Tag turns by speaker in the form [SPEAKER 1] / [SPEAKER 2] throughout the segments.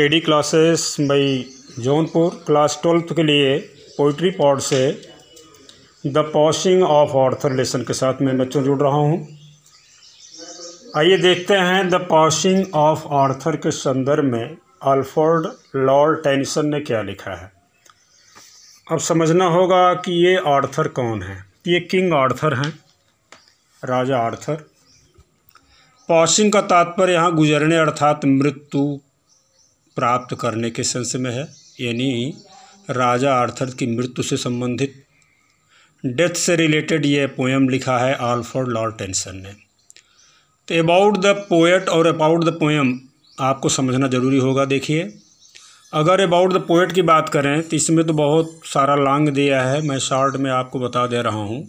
[SPEAKER 1] study classes मई Jaunpur class twelfth के लिए पोइट्री पॉड से the passing of Arthur lesson के साथ मैं बच्चों जुड़ रहा हूँ आइए देखते हैं द पॉशिंग ऑफ ऑर्थर के संदर्भ में अल्फोर्ड लॉर्ड टेनिसन ने क्या लिखा है अब समझना होगा कि ये आर्थर कौन है ये किंग आर्थर हैं राजा आर्थर पॉशिंग का तात्पर्य यहाँ गुजरने अर्थात मृत्यु प्राप्त करने के सेंस में है यानी राजा आर्थर की मृत्यु से संबंधित डेथ से रिलेटेड ये पोएम लिखा है आल्फोर्ड लॉर्ड टेंसन ने तो अबाउट द पोएट और अबाउट द पोएम आपको समझना ज़रूरी होगा देखिए अगर अबाउट द पोएट की बात करें तो इसमें तो बहुत सारा लांग दिया है मैं शॉर्ट में आपको बता दे रहा हूँ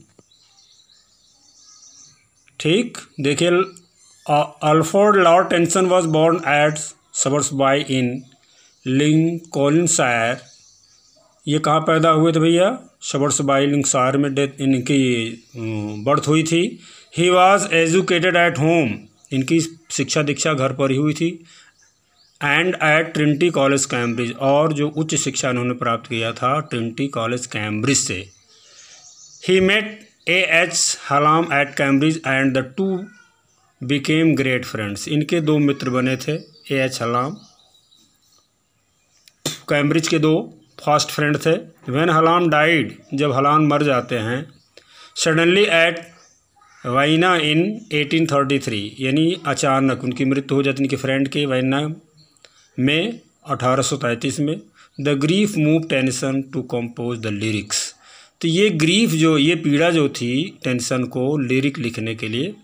[SPEAKER 1] ठीक देखिए Alfred Lord Tennyson was born at by in Lincolnshire ये कहाँ पैदा हुए थे भैया लिंग शायर में डेथ इनकी बर्थ हुई थी he was educated at home इनकी शिक्षा दीक्षा घर पर ही हुई थी and at Trinity College Cambridge और जो उच्च शिक्षा इन्होंने प्राप्त किया था ट्रिंटी कॉलेज कैम्ब्रिज से he met A H Hallam at Cambridge and the two became great friends इनके दो मित्र बने थे ए एच हलाम कैम्ब्रिज के दो फास्ट फ्रेंड थे वेन हलाम डाइड जब हलाम मर जाते हैं सडनली एट वाइना इन 1833 यानी अचानक उनकी मृत्यु हो जाती इनके फ्रेंड के वाइना में अठारह में the grief move Tennyson to compose the lyrics तो ये ग्रीफ जो ये पीड़ा जो थी टेंशन को लिरिक लिखने के लिए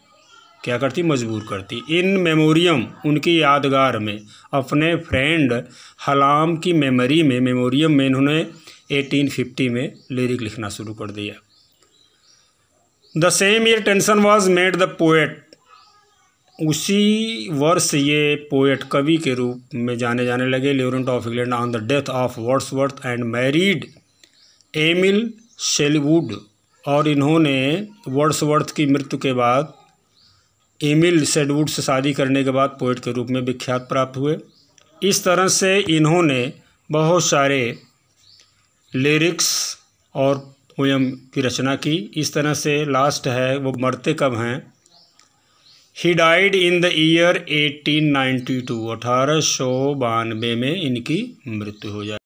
[SPEAKER 1] क्या करती मजबूर करती इन मेमोरियम उनकी यादगार में अपने फ्रेंड हलाम की मेमोरी में मेमोरियम में इन्होंने 1850 में लिरिक लिखना शुरू कर दिया the same year Tennyson was made the poet उसी वर्ष ये पोएट कवि के रूप में जाने जाने लगे laureate of England on the death of वर्थ एंड मैरिड एमिल शेलवुड और इन्होंने वर्थ की मृत्यु के बाद एमिल सेडवुड से शादी करने के बाद पोइट के रूप में विख्यात प्राप्त हुए इस तरह से इन्होंने बहुत सारे लिरिक्स और पोयम की रचना की इस तरह से लास्ट है वो मरते कब हैं he died in the year 1892 अठारह सौ बानवे में इनकी मृत्यु हो जाए